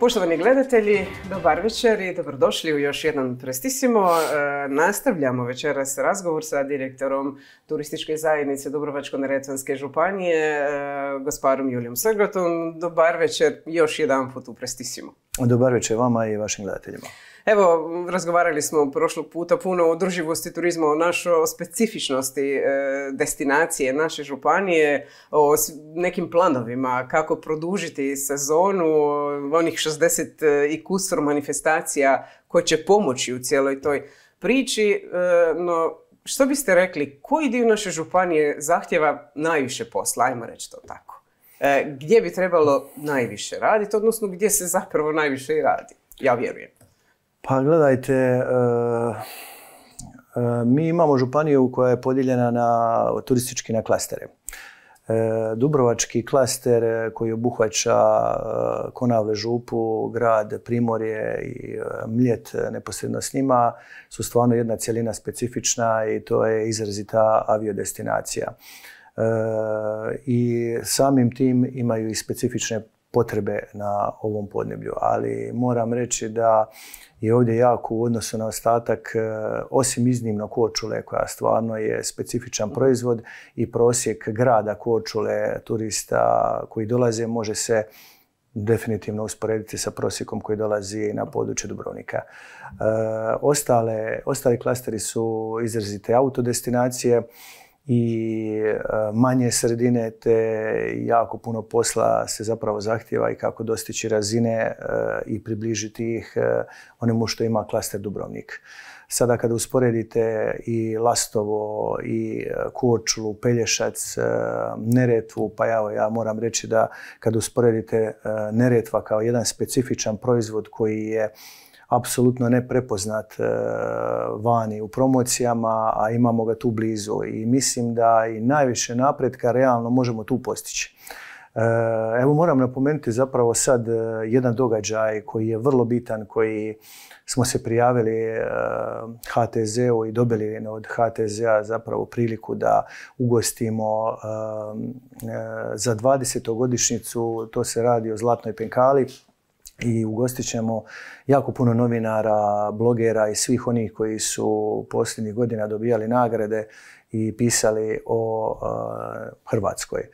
Poštovani gledatelji, dobar večer i dobrodošli u još jednom Prestisimo. E, nastavljamo večeras razgovor sa direktorom Turističke zajednice Dubrovačko-Neretvanske županije, e, gospodarom gosparom Julijom Srgotom. Dobar večer još jedan put u Prestisimo. Dobar večer vama i vašim gledateljima. Evo, razgovarali smo prošlog puta puno o održivosti turizma, o našoj specifičnosti e, destinacije naše županije, o nekim planovima kako produžiti sezonu, onih 60 e, i kusur manifestacija koje će pomoći u cijeloj toj priči, e, no što biste rekli, koji dio naše županije zahtjeva najviše posla, ajmo reći to tako? gdje bi trebalo najviše raditi, odnosno gdje se zapravo najviše i radi? Ja vjerujem. Pa gledajte, e, e, mi imamo županiju koja je podijeljena na turistički na klastere. E, Dubrovački klaster koji obuhvaća Konavle, Župu, grad Primorje i Mljet neposredno s njima su stvarno jedna cjelina specifična i to je izrazita aviodestinacija. I samim tim imaju i specifične potrebe na ovom podneblju. Ali moram reći da je ovdje jako u odnosu na ostatak, e, osim iznimno kočule koja stvarno je specifičan mhm. proizvod i prosjek grada kočule turista koji dolaze može se definitivno usporediti sa prosjekom koji dolazi na mhm. područje Dubrovnika. E, ostale, ostali klasteri su izrazite autodestinacije, i e, manje sredine te jako puno posla se zapravo zahtjeva i kako dostići razine e, i približiti ih e, onemu što ima klaster Dubrovnik. Sada kada usporedite i Lastovo, i Kočlu, Pelješac, Neretvu, pa ja, ja moram reći da kada usporedite Neretva kao jedan specifičan proizvod koji je apsolutno ne prepoznat e, vani u promocijama, a imamo ga tu blizu. I mislim da i najviše napretka realno možemo tu postići. E, evo moram napomenuti zapravo sad e, jedan događaj koji je vrlo bitan, koji smo se prijavili HTZ-u i dobili od HTZ-a zapravo priliku da ugostimo za 20. godišnjicu, to se radi o Zlatnoj penkali, i ugostit ćemo jako puno novinara, blogera i svih onih koji su posljednjih godina dobijali nagrade i pisali o e, Hrvatskoj. E,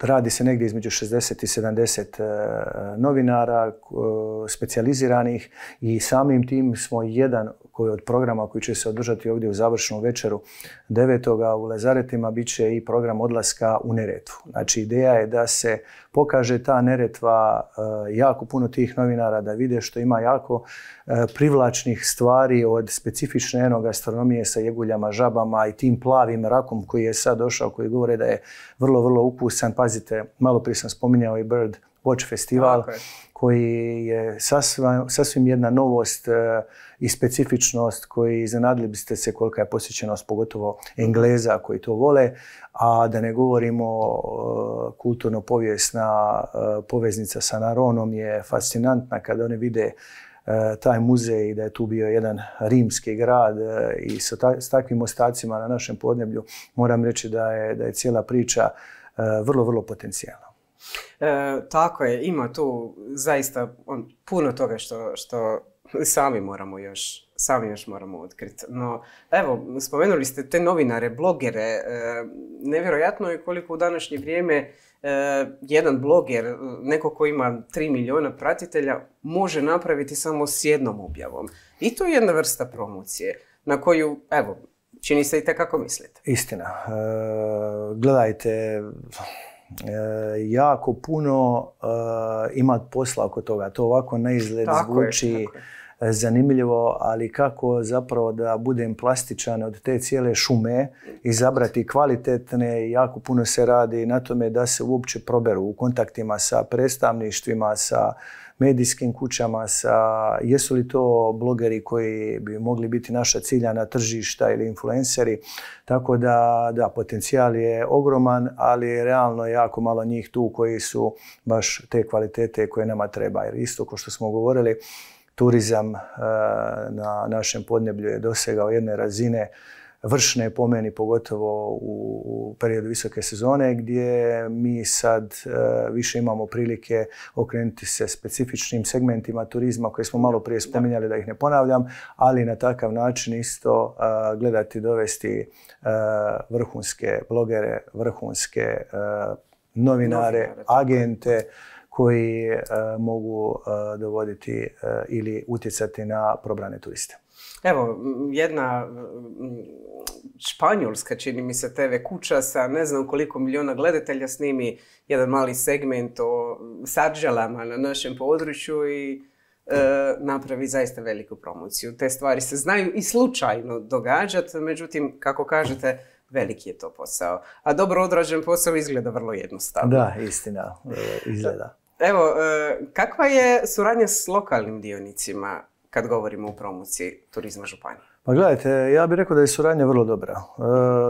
radi se negdje između 60 i 70 e, novinara specijaliziranih i samim tim smo jedan od programa koji će se održati ovdje u završnu večeru 9. u Lazaretima bit će i program odlaska u Neretvu. Znači ideja je da se pokaže ta Neretva e, jako puno tih novinara da vide što ima jako e, privlačnih stvari od specifične enog gastronomije sa jeguljama, žabama i tim plavim rakom koji je sad došao, koji govore da je vrlo, vrlo ukusan. Pazite, malo prije sam spominjao i Bird Watch festival koji je sasvim jedna novost e, i specifičnost koji iznenadili biste se kolika je posjećenost pogotovo Engleza koji to vole, a da ne govorimo e, kulturno-povijesna e, poveznica sa Naronom je fascinantna kada oni vide taj muzej da je tu bio jedan rimski grad i s takvim ostacima na našem podneblju moram reći da je, da je cijela priča vrlo, vrlo potencijalna. E, tako je, ima tu zaista on, puno toga što, što sami moramo još sami još moramo otkriti. No, evo, spomenuli ste te novinare, blogere. E, nevjerojatno je koliko u današnje vrijeme e, jedan bloger, neko ko ima 3 milijuna pratitelja, može napraviti samo s jednom objavom. I to je jedna vrsta promocije na koju, evo, čini se i kako mislite. Istina. E, gledajte, E, jako puno e, imati posla oko toga. To ovako ne izgled zvuči e, zanimljivo, ali kako zapravo da budem plastičan od te cijele šume, izabrati kvalitetne, jako puno se radi na tome da se uopće proberu u kontaktima sa predstavništvima, sa medijskim kućama, sa jesu li to blogeri koji bi mogli biti naša ciljana tržišta ili influenceri. Tako da, da, potencijal je ogroman, ali je realno jako malo njih tu koji su baš te kvalitete koje nama treba. Jer isto ko što smo govorili, turizam eh, na našem podneblju je dosegao jedne razine vršne po meni, pogotovo u, periodu visoke sezone, gdje mi sad e, više imamo prilike okrenuti se specifičnim segmentima turizma koje smo malo prije spominjali, da ih ne ponavljam, ali na takav način isto gledati gledati, dovesti e, vrhunske blogere, vrhunske e, novinare, novinare, agente, koji mogu dovoditi ili utjecati na probrane turiste. Evo, jedna španjolska, čini mi se, TV kuća sa ne znam koliko miliona gledatelja snimi jedan mali segment o sadžalama na našem području i e, napravi zaista veliku promociju. Te stvari se znaju i slučajno događati, međutim, kako kažete, veliki je to posao. A dobro odrađen posao izgleda vrlo jednostavno. Da, istina, e, izgleda. Evo, e, kakva je suradnja s lokalnim dionicima? kad govorimo o promociji turizma Županije? Pa gledajte, ja bih rekao da je suradnja vrlo dobra. E,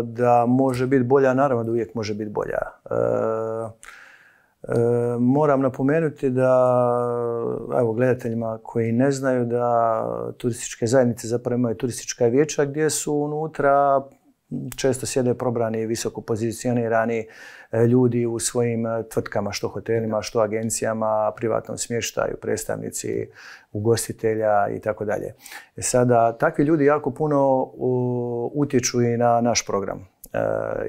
da može biti bolja, naravno da uvijek može biti bolja. E, e, moram napomenuti da, evo, gledateljima koji ne znaju da turističke zajednice zapravo imaju turistička vijeća gdje su unutra često sjede probrani, visoko pozicionirani e, ljudi u svojim e, tvrtkama, što hotelima, što agencijama, privatnom smještaju, predstavnici ugostitelja i tako dalje. E sada, takvi ljudi jako puno utječu i na naš program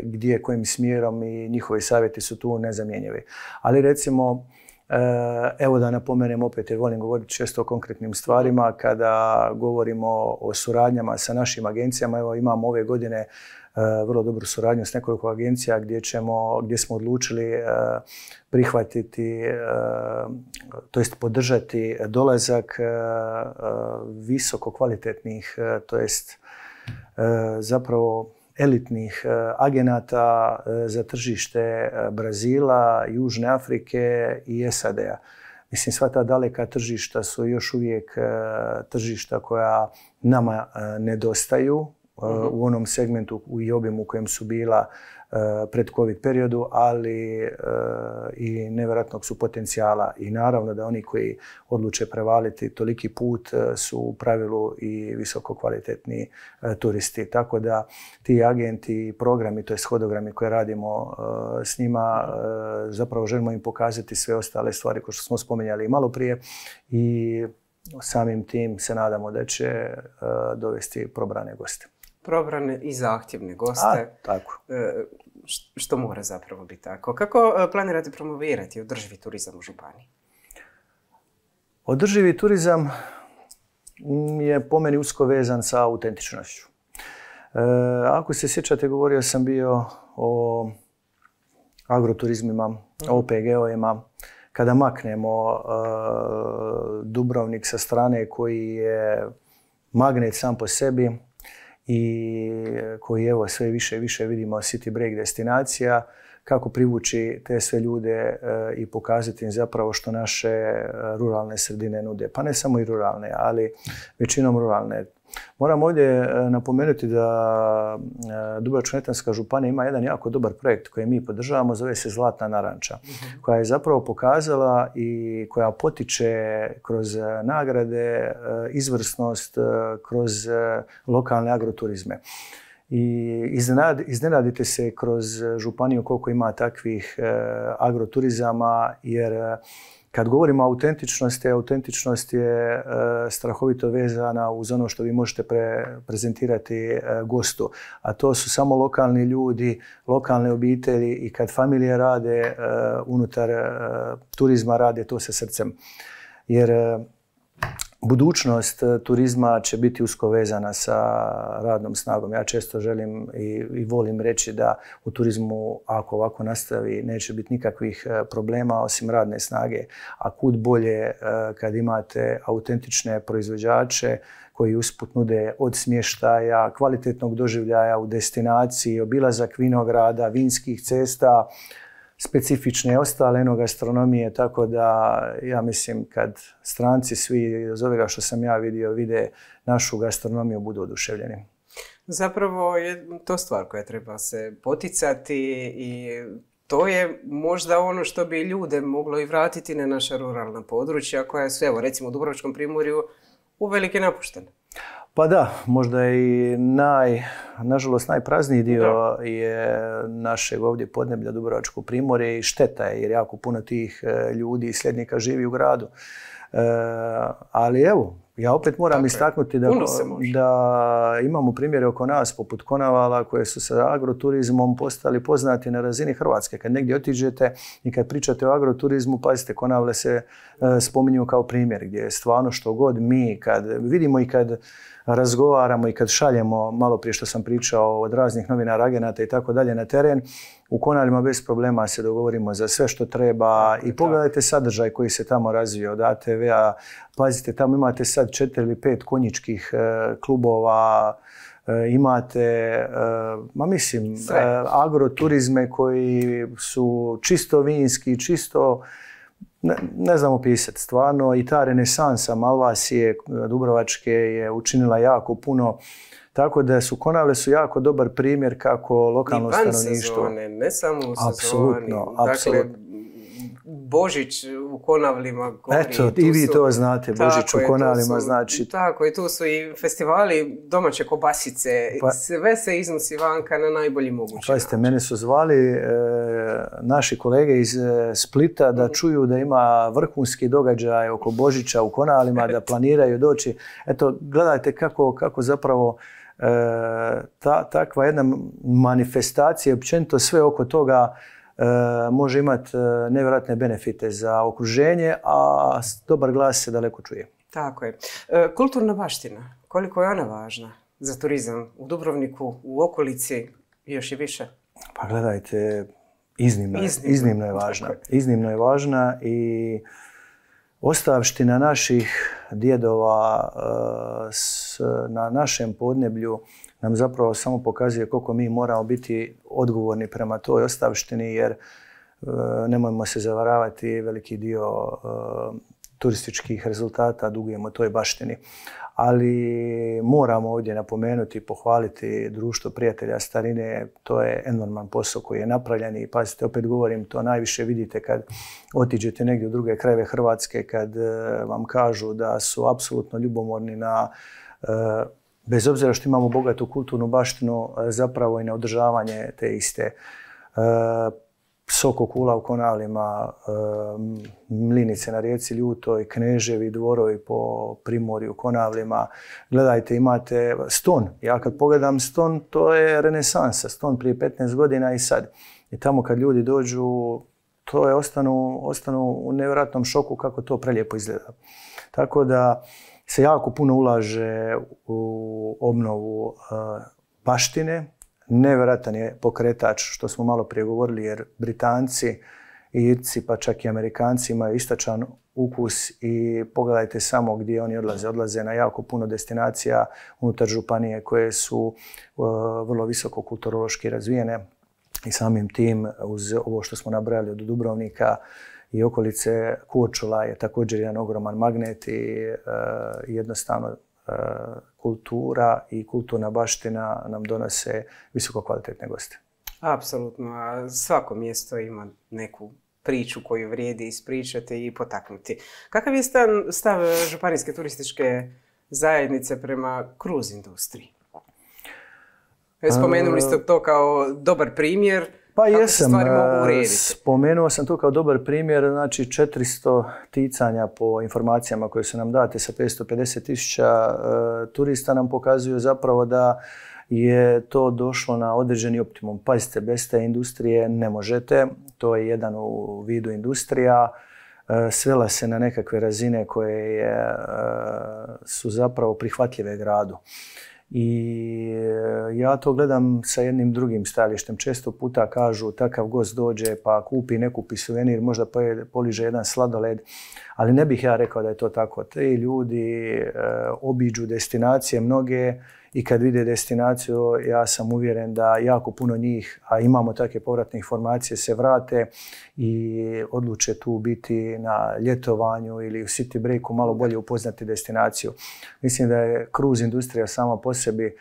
gdje, kojim smjerom i njihovi savjeti su tu nezamjenjivi. Ali recimo, Eh, evo da napomenem opet, jer volim govoriti često o konkretnim stvarima, kada govorimo o suradnjama sa našim agencijama, evo imamo ove godine eh, vrlo dobru suradnju s nekoliko agencija gdje, ćemo, gdje smo odlučili eh, prihvatiti, to jest podržati dolazak visoko kvalitetnih, to jest zapravo elitnih e, agenata e, za tržište e, Brazila, Južne Afrike i SAD-a. Mislim, sva ta daleka tržišta su još uvijek tržišta koja nama nedostaju E, mhm. u onom segmentu i objemu u kojem su bila e, pred COVID periodu, ali e, i nevjerojatnog su potencijala. I naravno da oni koji odluče prevaliti toliki put su u pravilu i visoko kvalitetni turisti. Tako da ti agenti i programi, to je hodogrami koje radimo s njima, zapravo želimo im pokazati sve ostale stvari koje smo spominjali i malo prije i samim tim se nadamo da će dovesti probrane goste probrane i zahtjevne goste. A, tako. E, što mora zapravo biti tako. Kako e, planirate promovirati održivi turizam u Županiji? Održivi turizam mm, je po meni usko vezan sa autentičnošću. E, ako se sjećate, govorio sam bio o agroturizmima, mhm. OPG-ovima. Kada maknemo Dubrovnik sa strane koji je magnet sam po sebi, i koji evo sve više i više vidimo city break destinacija kako privući te sve ljude e, i pokazati im zapravo što naše e, ruralne sredine nude. Pa ne samo i ruralne, ali većinom ruralne. Moram ovdje e, napomenuti da Dubrovačko-netanska županija ima jedan jako dobar projekt koji mi podržavamo, zove se Zlatna naranča, mhm. koja je zapravo pokazala i koja potiče kroz nagrade izvrsnost kroz lokalne agroturizme i iznenadite se kroz eh, županiju koliko ima takvih eh, agroturizama jer eh, kad govorimo o autentičnosti, autentičnost je strahovito vezana uz ono što vi možete prezentirati gostu. A to su samo lokalni ljudi, lokalne obitelji i kad familije rade unutar turizma, rade to sa srcem. Jer budućnost e, turizma će biti usko vezana sa radnom snagom. Ja često želim i, volim reći da u turizmu, ako ovako nastavi, neće biti nikakvih e, problema osim radne snage. A kud bolje e, kad imate autentične proizvođače koji usput nude od smještaja, kvalitetnog doživljaja u destinaciji, obilazak vinograda, vinskih cesta, specifične ostale gastronomije tako da ja mislim kad stranci svi, iz ovega što sam ja vidio, vide našu gastronomiju, budu oduševljeni. Zapravo je to stvar koja treba se poticati i to je možda ono što bi ljude moglo i vratiti na naša ruralna područja koja su, evo recimo u Dubrovačkom primorju, uvelike napuštene. Pa da, možda i naj, nažalost najprazniji dio je našeg ovdje podneblja Dubrovačko primorje i šteta je jer jako puno tih e, ljudi i sljednika živi u gradu. E, ali evo, ja opet moram istaknuti da, da imamo primjere oko nas, poput Konavala, koje su sa agroturizmom postali poznati na razini Hrvatske. Kad negdje otiđete i kad pričate o agroturizmu, pazite, Konavle se e, spominju kao primjer, gdje je stvarno što god mi, kad vidimo i kad razgovaramo i kad šaljemo, malo prije što sam pričao od raznih novinara, agenata i tako dalje na teren, u Konarima bez problema se dogovorimo za sve što treba i pogledajte sadržaj koji se tamo razvio od ATV-a. Pazite, tamo imate sad četiri ili pet konjičkih e, klubova, e, imate, e, ma mislim, agroturizme koji su čisto vinski, čisto ne, ne znam opisati stvarno i ta renesansa Malvasije Dubrovačke je učinila jako puno tako da su Konavle su jako dobar primjer kako lokalno I van ne samo u Apsolutno, dakle, Božić u Konavlima Eto, i vi to znate, Božić u Konavlima znači... Tako, i tu su i festivali domaće kobasice, pa- sve se iznosi vanka na najbolji mogući Pazite, mene su zvali e, naši kolege iz e, Splita da mhm. čuju da ima vrhunski događaj oko Božića u Konavlima, da planiraju doći. Eto, gledajte kako zapravo E, ta, takva jedna manifestacija i općenito sve oko toga e, može imati e, nevjerojatne benefite za okruženje, a dobar glas se daleko čuje. Tako je. Kulturna baština, koliko je ona važna za turizam u Dubrovniku, u okolici još i više? Pa gledajte, iznimno, iznimno. iznimno je važna. Iznimno je važna i ostavština naših djedova e, na našem podneblju nam zapravo samo pokazuje koliko mi moramo biti odgovorni prema toj ostavštini jer e, nemojmo se zavaravati veliki dio e, turističkih rezultata dugujemo toj baštini. Ali moramo ovdje napomenuti i pohvaliti društvo prijatelja starine. To je enorman posao koji je napravljen i pazite, opet govorim, to najviše vidite kad otiđete negdje u druge krajeve Hrvatske, kad e, vam kažu da su apsolutno ljubomorni na e, bez obzira što imamo bogatu kulturnu baštinu, e, zapravo i na održavanje te iste. Soko kula u Konavlima, Mlinice na rijeci Ljutoj, Kneževi, dvorovi po Primorju, Konavlima. Gledajte, imate Ston. Ja kad pogledam Ston, to je renesansa. Ston prije 15 godina i sad. I tamo kad ljudi dođu, to je ostanu, ostanu u nevjerojatnom šoku kako to prelijepo izgleda. Tako da se jako puno ulaže u obnovu baštine, nevjerojatan je pokretač, što smo malo prije govorili, jer Britanci i Irci, pa čak i Amerikanci imaju istačan ukus i pogledajte samo gdje oni odlaze. Odlaze na jako puno destinacija unutar županije koje su e, vrlo visoko kulturološki razvijene i samim tim uz ovo što smo nabrali od Dubrovnika i okolice Korčula je također jedan ogroman magnet i e, jednostavno E, kultura i kulturna baština nam donose visoko kvalitetne goste. Apsolutno. Svako mjesto ima neku priču koju vrijedi ispričati i potaknuti. Kakav je stav, stav Županijske turističke zajednice prema kruz industriji? E, spomenuli ste to kao dobar primjer pa jesam, e, spomenuo sam to kao dobar primjer, znači 400 ticanja po informacijama koje su nam date sa 550 tisuća e, turista nam pokazuju zapravo da je to došlo na određeni optimum. Pazite, bez te industrije ne možete, to je jedan u vidu industrija, e, svela se na nekakve razine koje su zapravo prihvatljive gradu. I e, ja to gledam sa jednim drugim stajalištem. Često puta kažu takav gost dođe pa kupi, ne kupi suvenir, možda poliže jedan sladoled, ali ne bih ja rekao da je to tako. Te ljudi e, obiđu destinacije mnoge i kad vide destinaciju, ja sam uvjeren da jako puno njih, a imamo takve povratne informacije, se vrate i odluče tu biti na ljetovanju ili u city breaku malo bolje upoznati destinaciju. Mislim da je kruz industrija sama po sebi e,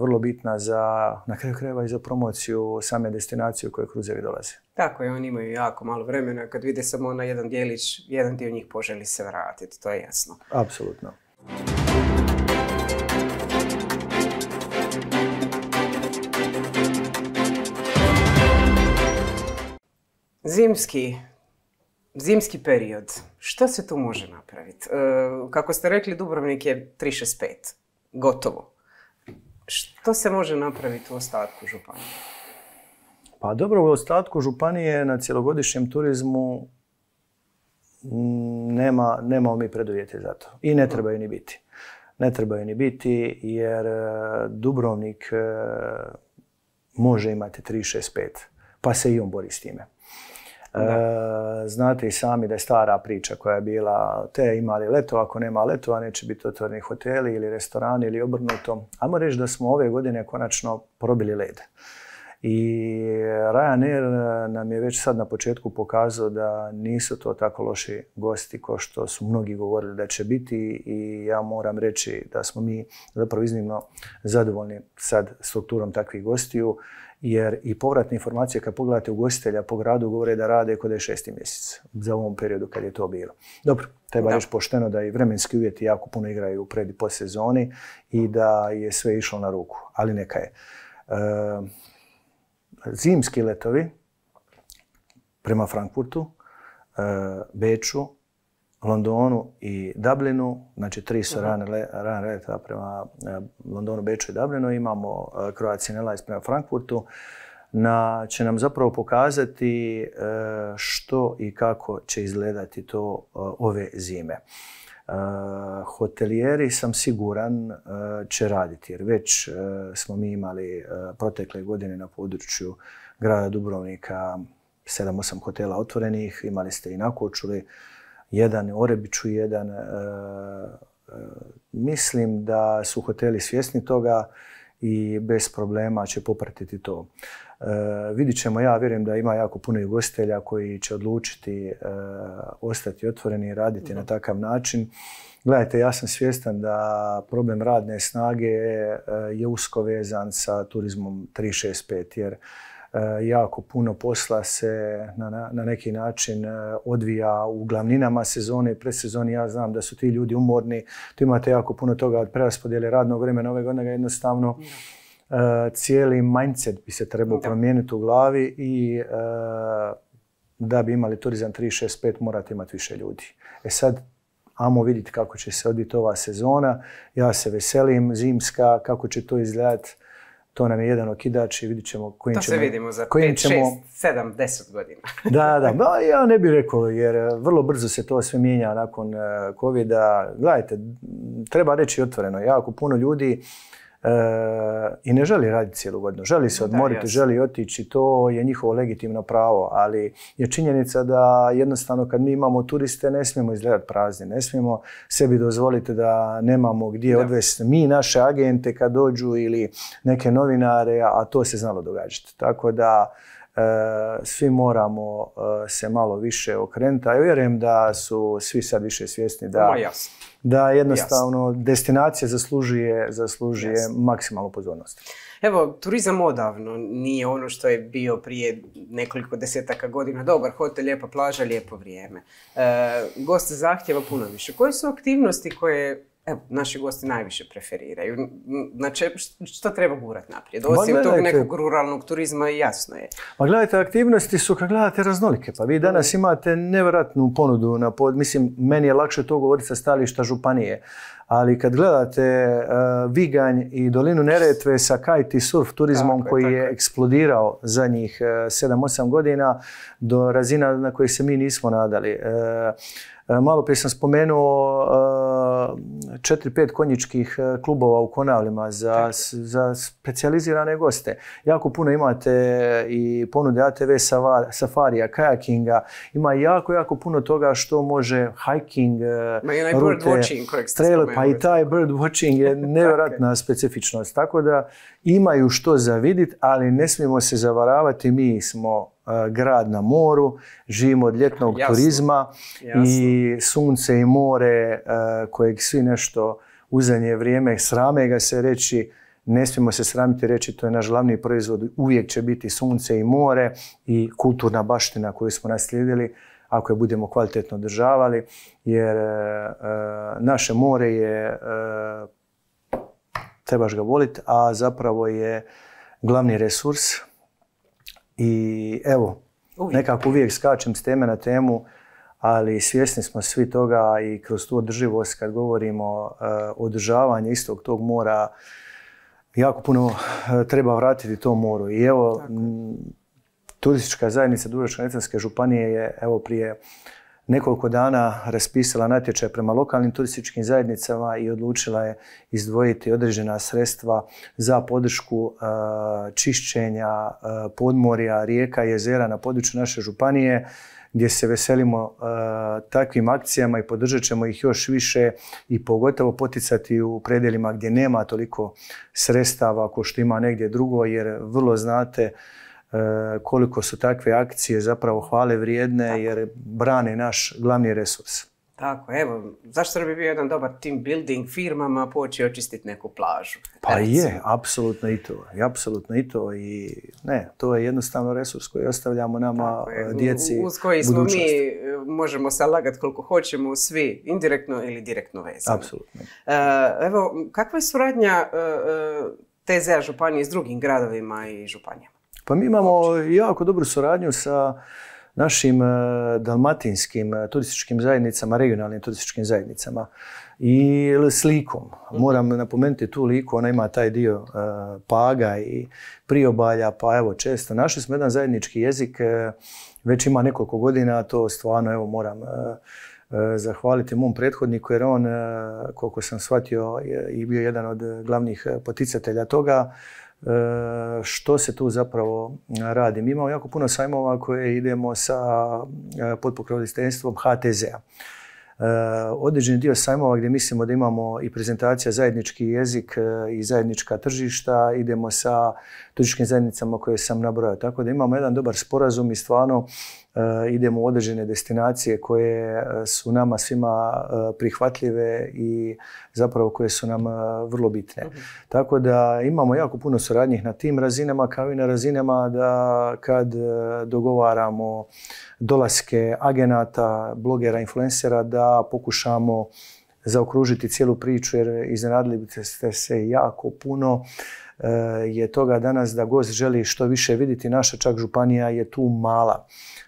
vrlo bitna za, na kraju krajeva i za promociju same destinacije u koje kruzevi dolaze. Tako je, oni imaju jako malo vremena. Kad vide samo na jedan dijelić, jedan dio njih poželi se vratiti, to je jasno. Apsolutno. Zimski, zimski period, što se tu može napraviti? E, kako ste rekli, Dubrovnik je 365, gotovo. Što se može napraviti u ostatku županije? Pa dobro, u ostatku županije na cjelogodišnjem turizmu mm, nema, nemamo mi preduvjete za to. I ne trebaju ni biti. Ne trebaju ni biti jer e, Dubrovnik e, može imati 365, pa se i on bori s time. E, znate i sami da je stara priča koja je bila te imali li ako nema letova neće biti otvoreni hoteli ili restorani ili obrnuto. Ajmo reći da smo ove godine konačno probili led. I Ryanair e, nam je već sad na početku pokazao da nisu to tako loši gosti ko što su mnogi govorili da će biti i ja moram reći da smo mi zapravo iznimno zadovoljni sad strukturom takvih gostiju jer i povratne informacije kad pogledate ugostitelja po gradu govore da rade kod je šesti mjesec za ovom periodu kad je to bilo. Dobro, treba još pošteno da i vremenski uvjeti jako puno igraju pred i po sezoni i da je sve išlo na ruku, ali neka je. E, zimski letovi prema Frankfurtu, e, Beču, Londonu i Dublinu, znači tri su ran, prema e, Londonu, Beču i Dublinu, imamo e, Croatia Airlines prema Frankfurtu, na, će nam zapravo pokazati e, što i kako će izgledati to ove zime. Hotelijeri sam siguran će raditi jer već smo mi imali protekle godine na području grada Dubrovnika 7-8 hotela otvorenih, imali ste i na Kočuli, jedan Orebiću, jedan... E, e, mislim da su hoteli svjesni toga i bez problema će popratiti to. E, vidit ćemo, ja vjerujem da ima jako puno gostelja koji će odlučiti ostati otvoreni i raditi na takav način. Gledajte, ja sam svjestan da problem radne snage je usko vezan sa turizmom 365, jer E, jako puno posla se na, neki način e, odvija u glavninama sezone i predsezoni. Ja znam da su ti ljudi umorni, tu imate jako puno toga od preraspodjele radnog vremena ove godine jednostavno. E, cijeli mindset bi se trebao promijeniti u glavi i da bi imali turizam 365 morate imati više ljudi. E sad, Amo vidjeti kako će se odbiti ova sezona. Ja se veselim zimska, kako će to izgledati to nam je jedan okidač i vidit ćemo kojim ćemo... To se vidimo za 5, 6, 7, 10 godina. da, da, no, ja ne bih rekao jer e, vrlo brzo se to sve mijenja nakon e, covid -a. Gledajte, treba reći otvoreno, jako puno ljudi i ne želi raditi cijelu godinu. Želi se odmoriti, želi otići, to je njihovo legitimno pravo, ali je činjenica da jednostavno kad mi imamo turiste ne smijemo izgledati prazni, ne smijemo sebi dozvoliti da nemamo gdje odvesti mi naše agente kad dođu ili neke novinare, a to se znalo događati. Tako da Eh, svi moramo eh, se malo više okrenuti, a vjerujem da su svi sad više svjesni da, da jednostavno destinacija zaslužuje, maksimalnu pozornost. Evo, turizam odavno nije ono što je bio prije nekoliko desetaka godina. Dobar hotel, lijepa plaža, lijepo vrijeme. Eh, gost goste zahtjeva puno više. Koje su aktivnosti koje evo, naši gosti najviše preferiraju. Znači, što treba gurati naprijed? Osim tog nekog ruralnog turizma jasno je. Ma gledajte, aktivnosti su kad gledate raznolike. Pa vi danas mm. imate nevjerojatnu ponudu na pod... Mislim, meni je lakše to govoriti sa stališta županije. Ali kad gledate e, Viganj i Dolinu Neretve sa kajti surf turizmom koji je eksplodirao zadnjih njih e, 7-8 godina do razina na koje se mi nismo nadali. E, E, Malo prije sam spomenuo 4-5 e, konjičkih e, klubova u Konavlima za, za specijalizirane goste. Jako puno imate i ponude ATV safarija, kajakinga. Ima jako, jako puno toga što može hiking, Ma rute, watching, pa i taj bird watching je nevjerojatna specifičnost. Tako da imaju što za vidit, ali ne smijemo se zavaravati. Mi smo E, grad na moru, živimo od ljetnog turizma i sunce i more e, kojeg svi nešto u zadnje vrijeme srame ga se reći, ne smijemo se sramiti reći to je naš glavni proizvod, uvijek će biti sunce i more i kulturna baština koju smo naslijedili ako je budemo kvalitetno održavali jer e, naše more je trebaš ga voliti, a zapravo je glavni resurs i evo, nekako uvijek skačem s teme na temu, ali svjesni smo svi toga i kroz tu održivost kad govorimo o eh, održavanje istog tog mora, jako puno eh, treba vratiti to moru. I evo, turistička zajednica Dubrovačko-neretvanske županije je evo prije nekoliko dana raspisala natječaj prema lokalnim turističkim zajednicama i odlučila je izdvojiti određena sredstva za podršku e, čišćenja e, podmorja, rijeka jezera na području naše županije gdje se veselimo e, takvim akcijama i podržat ćemo ih još više i pogotovo poticati u predjelima gdje nema toliko sredstava ako što ima negdje drugo jer vrlo znate E, koliko su takve akcije zapravo hvale vrijedne jer brane naš glavni resurs. Tako, evo, zašto bi bio jedan dobar tim building firmama poći očistiti neku plažu? Pa je, apsolutno i to. I apsolutno i to. I ne, to je jednostavno resurs koji ostavljamo nama e, djeci Uz koji smo mi, e, možemo se lagati koliko hoćemo, svi indirektno ili direktno vezani. Apsolutno. Evo, kakva je suradnja TZ-a županije s drugim gradovima i županijama? Pa mi imamo jako dobru suradnju sa našim e, dalmatinskim e, turističkim zajednicama, regionalnim turističkim zajednicama i s Likom. Mhm. Moram napomenuti tu Liku, ona ima taj dio e, Paga i Priobalja, pa evo često. Našli smo jedan zajednički jezik, već ima nekoliko godina, to stvarno evo moram zahvaliti mom prethodniku jer on, koliko sam shvatio, je i bio jedan od glavnih poticatelja toga. E, što se tu zapravo radi. Mi imamo jako puno sajmova koje idemo sa e, podpokroviteljstvom HTZ-a. E, određeni dio sajmova gdje mislimo da imamo i prezentacija zajednički jezik i zajednička tržišta, idemo sa turističkim zajednicama koje sam nabrojao. Tako da imamo jedan dobar sporazum i stvarno Eh, idemo u određene destinacije koje eh, su nama svima eh, prihvatljive i zapravo koje su nam vrlo bitne. Mhm. Tako da imamo jako puno suradnjih na tim razinama kao i na razinama da kad dogovaramo dolaske agenata, blogera, influencera da pokušamo zaokružiti cijelu priču jer iznenadili ste se jako puno je toga danas da gost želi što više vidjeti. Naša čak županija je tu mala.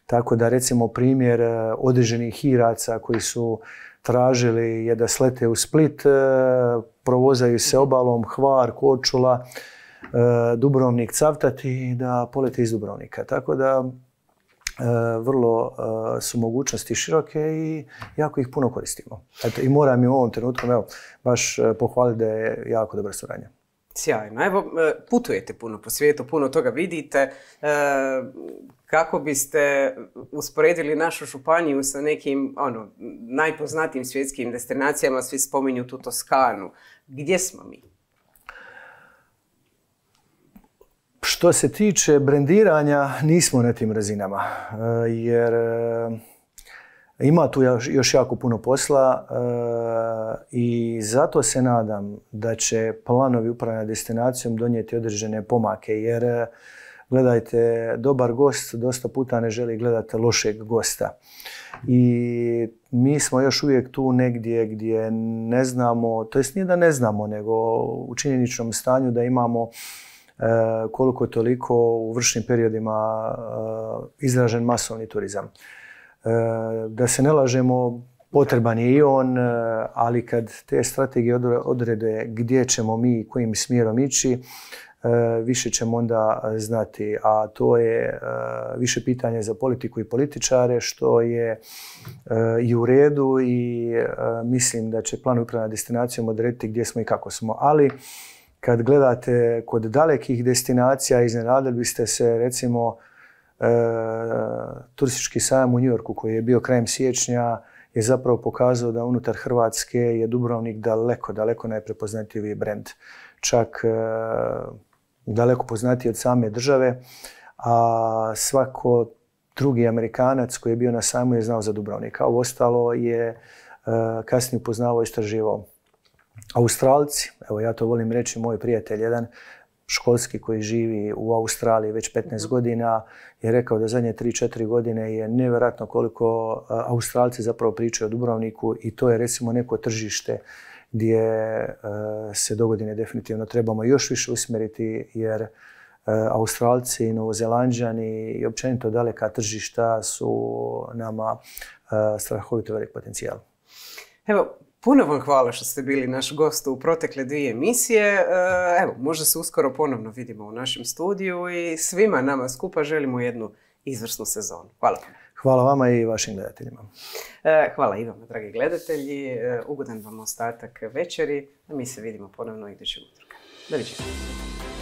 Tako da recimo primjer e, određenih hiraca koji su tražili je da slete u Split, e, provozaju se obalom Hvar, Kočula, e, Dubrovnik, Cavtat i da polete iz Dubrovnika. Tako da vrlo su mogućnosti široke i jako ih puno koristimo. Eto, I moram i u ovom trenutku baš pohvaliti da je jako dobra suradnja. Sjajno. Evo, e, putujete puno po svijetu, puno toga vidite. E, kako biste usporedili našu županiju sa nekim ono, najpoznatijim svjetskim destinacijama, svi spominju tu Toskanu. Gdje smo mi? Što se tiče brendiranja, nismo na tim razinama. E, jer ima tu još jako puno posla e, i zato se nadam da će planovi upravljanja destinacijom donijeti određene pomake jer e, gledajte, dobar gost dosta puta ne želi gledati lošeg gosta. I mi smo još uvijek tu negdje gdje ne znamo, to jest nije da ne znamo, nego u činjeničnom stanju da imamo e, koliko toliko u vršnim periodima izražen masovni turizam. E, da se ne lažemo, potreban je i on, e, ali kad te strategije odrede gdje ćemo mi, kojim smjerom ići, e, više ćemo onda znati. A to je više pitanje za politiku i političare, što je i u redu i mislim da će plan upravljanja destinacijom odrediti gdje smo i kako smo. Ali kad gledate kod dalekih destinacija, iznenadili biste se recimo E, turistički sajam u Njujorku koji je bio krajem siječnja je zapravo pokazao da unutar Hrvatske je Dubrovnik daleko, daleko najprepoznatljiviji brend. Čak e, daleko poznatiji od same države, a svako drugi Amerikanac koji je bio na sajmu je znao za Dubrovnik. A ovo ostalo je e, kasnije upoznavao i istraživao. Australci, evo ja to volim reći, moj prijatelj jedan školski koji živi u Australiji već 15 mhm. godina je rekao da zadnje 3-4 godine je nevjerojatno koliko e, Australci zapravo pričaju o Dubrovniku i to je recimo neko tržište gdje e, se dogodine definitivno trebamo još više usmjeriti jer e, Australci, Novozelanđani i općenito daleka tržišta su nama strahovito velik potencijal. Evo, Puno vam hvala što ste bili naš gost u protekle dvije emisije. E, evo, možda se uskoro ponovno vidimo u našem studiju i svima nama skupa želimo jednu izvrsnu sezonu. Hvala Hvala vama i vašim gledateljima. E, hvala i vama, dragi gledatelji. E, ugodan vam ostatak večeri. Mi se vidimo ponovno idućeg Da vidimo.